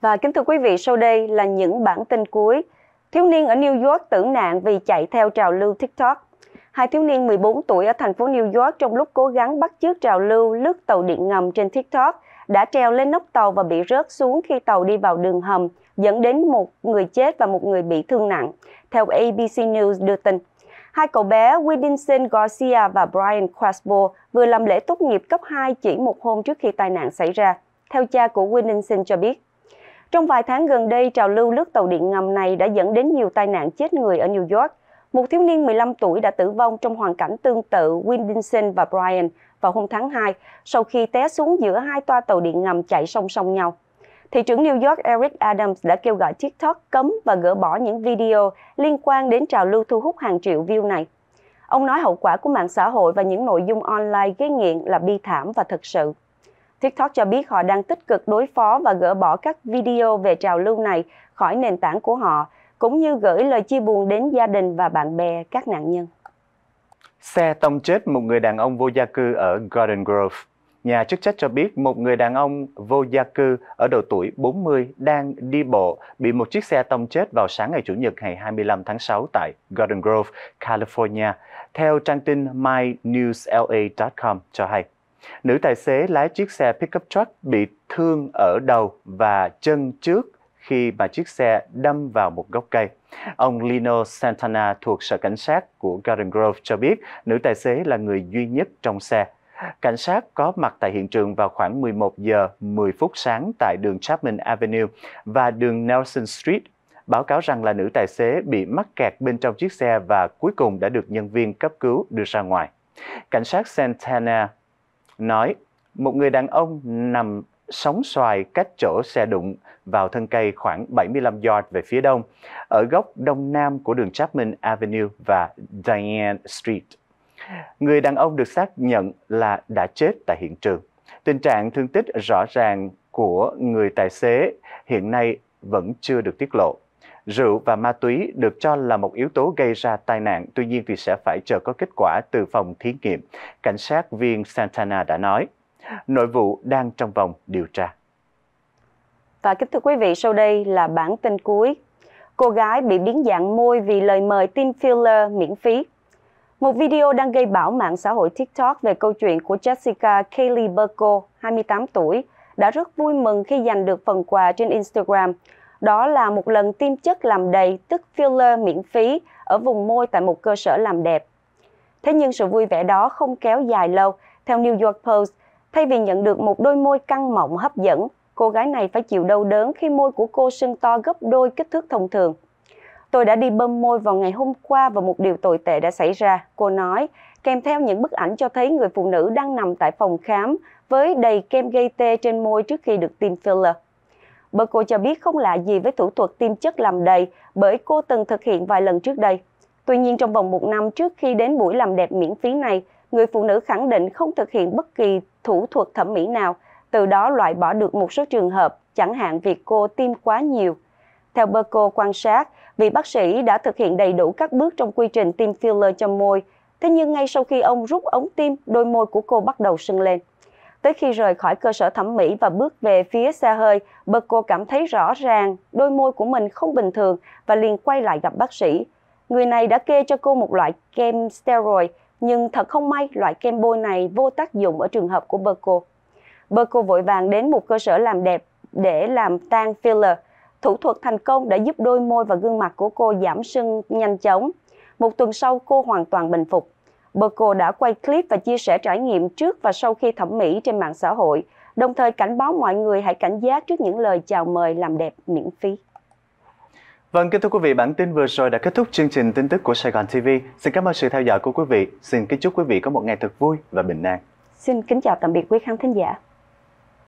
Và kính thưa quý vị, sau đây là những bản tin cuối. Thiếu niên ở New York tử nạn vì chạy theo trào lưu TikTok. Hai thiếu niên 14 tuổi ở thành phố New York trong lúc cố gắng bắt chước trào lưu lướt tàu điện ngầm trên TikTok đã treo lên nóc tàu và bị rớt xuống khi tàu đi vào đường hầm, dẫn đến một người chết và một người bị thương nặng, theo ABC News đưa tin. Hai cậu bé Widdinson Garcia và Brian Crespo vừa làm lễ tốt nghiệp cấp 2 chỉ một hôm trước khi tai nạn xảy ra, theo cha của Widdinson cho biết. Trong vài tháng gần đây, trào lưu lướt tàu điện ngầm này đã dẫn đến nhiều tai nạn chết người ở New York. Một thiếu niên 15 tuổi đã tử vong trong hoàn cảnh tương tự Widdinson và Brian vào hôm tháng 2 sau khi té xuống giữa hai toa tàu điện ngầm chạy song song nhau. Thị trưởng New York Eric Adams đã kêu gọi TikTok cấm và gỡ bỏ những video liên quan đến trào lưu thu hút hàng triệu view này. Ông nói hậu quả của mạng xã hội và những nội dung online gây nghiện là bi thảm và thật sự. TikTok cho biết họ đang tích cực đối phó và gỡ bỏ các video về trào lưu này khỏi nền tảng của họ, cũng như gửi lời chia buồn đến gia đình và bạn bè các nạn nhân. Xe tông chết một người đàn ông vô gia cư ở Garden Grove Nhà chức trách cho biết một người đàn ông vô gia cư ở độ tuổi 40 đang đi bộ bị một chiếc xe tông chết vào sáng ngày Chủ nhật ngày 25 tháng 6 tại Garden Grove, California, theo trang tin mynewsla.com cho hay. Nữ tài xế lái chiếc xe pickup truck bị thương ở đầu và chân trước khi mà chiếc xe đâm vào một gốc cây. Ông Lino Santana thuộc Sở Cảnh sát của Garden Grove cho biết nữ tài xế là người duy nhất trong xe Cảnh sát có mặt tại hiện trường vào khoảng 11 giờ 10 phút sáng tại đường Chapman Avenue và đường Nelson Street báo cáo rằng là nữ tài xế bị mắc kẹt bên trong chiếc xe và cuối cùng đã được nhân viên cấp cứu đưa ra ngoài. Cảnh sát Santana nói một người đàn ông nằm sóng xoài cách chỗ xe đụng vào thân cây khoảng 75 yard về phía đông, ở góc đông nam của đường Chapman Avenue và Diane Street. Người đàn ông được xác nhận là đã chết tại hiện trường. Tình trạng thương tích rõ ràng của người tài xế hiện nay vẫn chưa được tiết lộ. Rượu và ma túy được cho là một yếu tố gây ra tai nạn, tuy nhiên thì sẽ phải chờ có kết quả từ phòng thí nghiệm, cảnh sát viên Santana đã nói. Nội vụ đang trong vòng điều tra. Và kính thưa quý vị, sau đây là bản tin cuối. Cô gái bị biến dạng môi vì lời mời tiêm filler miễn phí một video đang gây bão mạng xã hội TikTok về câu chuyện của Jessica Kaylee Burko, 28 tuổi, đã rất vui mừng khi giành được phần quà trên Instagram. Đó là một lần tiêm chất làm đầy, tức filler miễn phí, ở vùng môi tại một cơ sở làm đẹp. Thế nhưng sự vui vẻ đó không kéo dài lâu. Theo New York Post, thay vì nhận được một đôi môi căng mọng hấp dẫn, cô gái này phải chịu đau đớn khi môi của cô sưng to gấp đôi kích thước thông thường. Tôi đã đi bơm môi vào ngày hôm qua và một điều tồi tệ đã xảy ra, cô nói, kèm theo những bức ảnh cho thấy người phụ nữ đang nằm tại phòng khám với đầy kem gây tê trên môi trước khi được tiêm filler. Bờ cô cho biết không lạ gì với thủ thuật tiêm chất làm đầy bởi cô từng thực hiện vài lần trước đây. Tuy nhiên trong vòng một năm trước khi đến buổi làm đẹp miễn phí này, người phụ nữ khẳng định không thực hiện bất kỳ thủ thuật thẩm mỹ nào, từ đó loại bỏ được một số trường hợp, chẳng hạn việc cô tiêm quá nhiều. Theo Berko quan sát, vị bác sĩ đã thực hiện đầy đủ các bước trong quy trình tiêm filler cho môi. Thế nhưng ngay sau khi ông rút ống tiêm, đôi môi của cô bắt đầu sưng lên. Tới khi rời khỏi cơ sở thẩm mỹ và bước về phía xe hơi, bật cô cảm thấy rõ ràng đôi môi của mình không bình thường và liền quay lại gặp bác sĩ. Người này đã kê cho cô một loại kem steroid, nhưng thật không may loại kem bôi này vô tác dụng ở trường hợp của Berko. Berko vội vàng đến một cơ sở làm đẹp để làm tan filler. Thủ thuật thành công đã giúp đôi môi và gương mặt của cô giảm sưng nhanh chóng. Một tuần sau, cô hoàn toàn bình phục. Bờ cô đã quay clip và chia sẻ trải nghiệm trước và sau khi thẩm mỹ trên mạng xã hội, đồng thời cảnh báo mọi người hãy cảnh giác trước những lời chào mời làm đẹp miễn phí. Vâng, kính thưa quý vị, bản tin vừa rồi đã kết thúc chương trình tin tức của Sài Gòn TV. Xin cảm ơn sự theo dõi của quý vị. Xin kính chúc quý vị có một ngày thật vui và bình an. Xin kính chào tạm biệt quý khán thính giả.